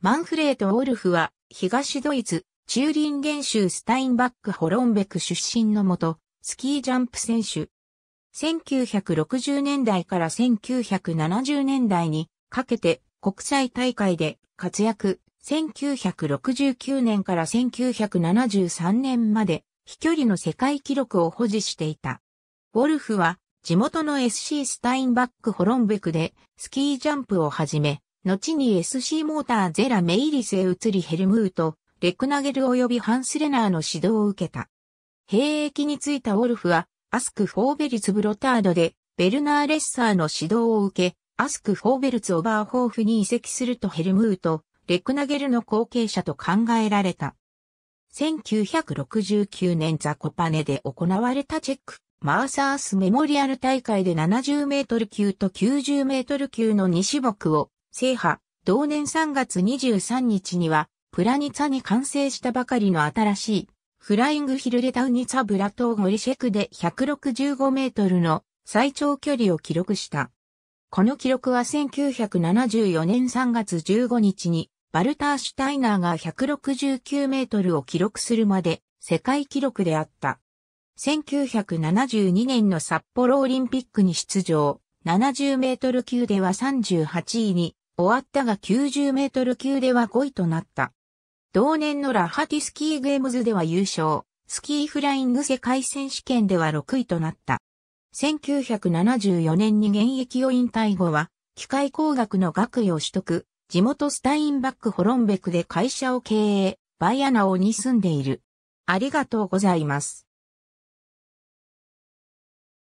マンフレート・オルフは、東ドイツ、チューリンゲン州スタインバック・ホロンベク出身のもと、スキージャンプ選手。1960年代から1970年代にかけて国際大会で活躍。1969年から1973年まで飛距離の世界記録を保持していた。ウォルフは地元の SC スタインバック・ホロンベクでスキージャンプをはじめ、後に SC モーターゼラメイリスへ移りヘルムート、レクナゲル及びハンスレナーの指導を受けた。兵役に就いたウォルフは、アスク・フォーベルツ・ブロタードで、ベルナー・レッサーの指導を受け、アスク・フォーベルツ・オバーホーフに移籍するとヘルムート、レクナゲルの後継者と考えられた。1969年ザコパネで行われたチェック、マーサースメモリアル大会で70メートル級と90メートル級の2種目を制覇、同年3月23日には、プラニツァに完成したばかりの新しい、フライングヒルレタウニツァブラトーゴリシェクで165メートルの最長距離を記録した。この記録は1974年3月15日に、バルター・シュタイナーが169メートルを記録するまで世界記録であった。1972年の札幌オリンピックに出場、70メートル級では38位に終わったが90メートル級では5位となった。同年のラハティスキーゲームズでは優勝、スキーフライング世界選手権では6位となった。1974年に現役を引退後は、機械工学の学位を取得、地元スタインバックホロンベクで会社を経営、バイアナオに住んでいる。ありがとうございます。